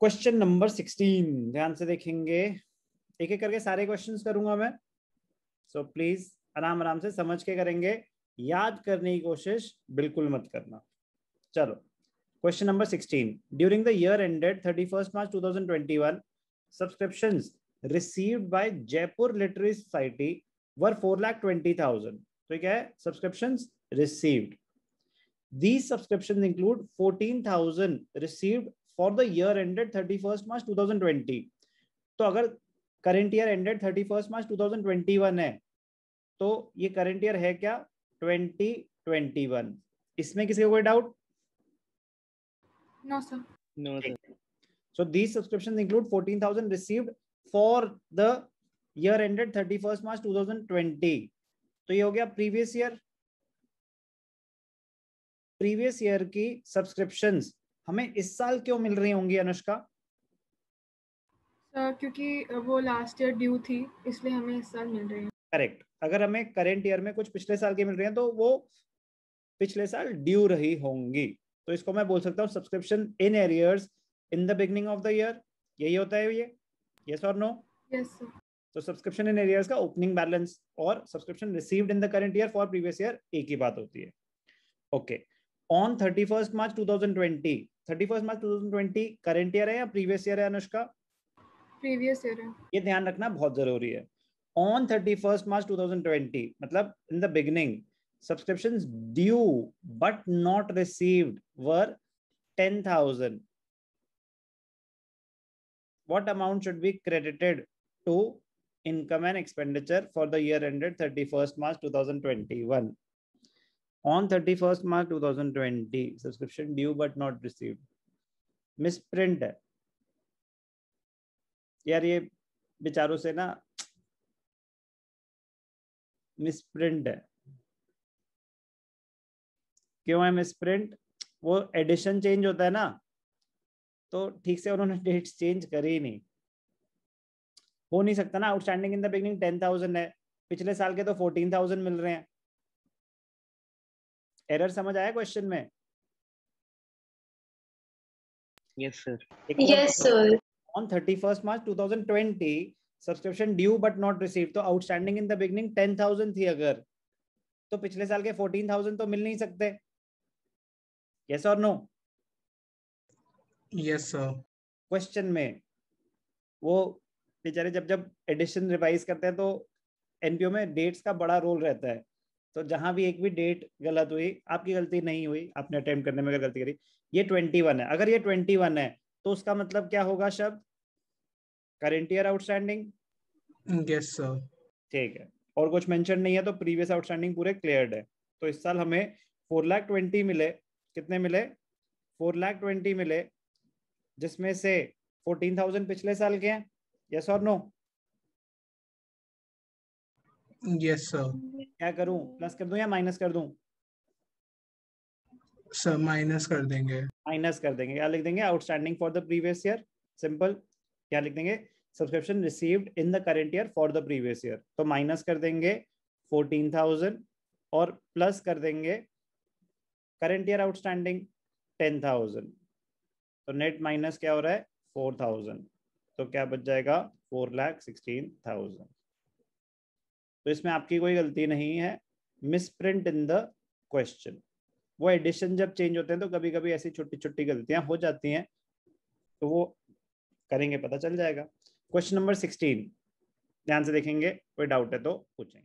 question number sixteen ध्यान से देखेंगे एक एक करके सारे क्वेश्चंस करूंगा मैं सो so, प्लीज आराम आराम से समझ के करेंगे याद करने की कोशिश बिल्कुल मत करना चलो question number sixteen during the year ended thirty first March two thousand twenty one subscription received by Jaipur literary society were four lakh twenty thousand तो क्या है subscription received These subscriptions include 14,000 received for the year ended thirty first March two thousand twenty तो अगर current year ended thirty first March two thousand twenty one है तो ये current year है क्या ट्वेंटी ट्वेंटी वन इसमें किसी को कोई doubt no sir no sir fourteen thousand subscriptions for the year ended thirty first March two thousand twenty तो ये हो गया प्रीवियस ईयर प्रीवियस ईयर की सब्सक्रिप्शंस हमें इस साल क्यों मिल रही होंगी अनुष्का सर क्योंकि वो लास्ट ईयर ड्यू थी इसलिए हमें इस साल मिल रही है करेक्ट अगर हमें करेंट ईयर में कुछ पिछले साल की मिल रही है तो वो पिछले साल ड्यू रही होंगी तो इसको मैं बोल सकता हूँ subscription in arrears in the beginning of the year यही होता है ये यस तो और नो यस तो सब्सक्रिप्शन इन एरियर्स का ओपनिंग बैलेंस और subscription received in the current year for previous year एक ही बात होती है okay on thirty first March two thousand twenty thirty first March two current year है या प्रीवियस ईयर है अनुष्का प्रीवियस ईयर है ये ध्यान रखना बहुत जरूरी है on thirty first March two मतलब in the beginning subscription due but not received were ten thousand credited to income and expenditure for the year ended thirty first March two thousand twenty one on 31st March 2020 subscription due but not received misprint है यार ये बेचारों से ना misprint है क्यों है misprint वो एडिशन चेंज होता है ना तो ठीक से उन्होंने डेट चेंज करी नहीं हो नहीं सकता ना outstanding in the beginning ten thousand है पिछले साल के तो फोर्टीन थाउजेंड मिल रहे हैं एरर समझ आया क्वेश्चन में yes sir yes sir on thirty first March two thousand twenty subscription due but not receive तो outstanding in the beginning ten thousand थी अगर तो पिछले साल के फोर्टीन थाउजेंड तो मिल नहीं सकते यस और नो यस सर क्वेश्चन में वो बेचारे जब जब एडिशन रिवाइज करते हैं तो एनपीओ में डेट्स का बड़ा रोल रहता है तो जहां भी एक भी डेट गलत हुई आपकी गलती नहीं हुई आपने अटेम्प्ट करने में अगर गलती करी ये ट्वेंटी वन है अगर ये ट्वेंटी वन है तो उसका मतलब क्या होगा शब्द current year outstanding yes sir ठीक है और कुछ मेंशन नहीं है तो प्रीवियस आउटस्टैंडिंग पूरे क्लियर्ड है तो इस साल हमें फोर लाख ट्वेंटी मिले कितने मिले फोर लाख ट्वेंटी मिले जिसमें से फोर्टीन थाउजेंड पिछले साल के हैं यस और नो यस सर क्या करूं प्लस कर दूं या माइनस कर दूं सर माइनस कर देंगे माइनस कर देंगे क्या लिख देंगे outstanding for the previous year simple क्या लिख देंगे subscription received in the current year for the previous year तो माइनस कर देंगे फोर्टीन थाउजेंड और प्लस कर देंगे current year outstanding ten thousand तो नेट माइनस क्या हो रहा है फोर थाउजेंड तो क्या बच जाएगा फोर लैख सिक्सटीन थाउजेंड तो इसमें आपकी कोई गलती नहीं है misprint in the question वो एडिशन जब चेंज होते हैं तो कभी कभी ऐसी छोटी छोटी गलतियां हो जाती हैं तो वो करेंगे पता चल जाएगा क्वेश्चन नंबर सिक्सटीन ध्यान से देखेंगे कोई डाउट है तो पूछेंगे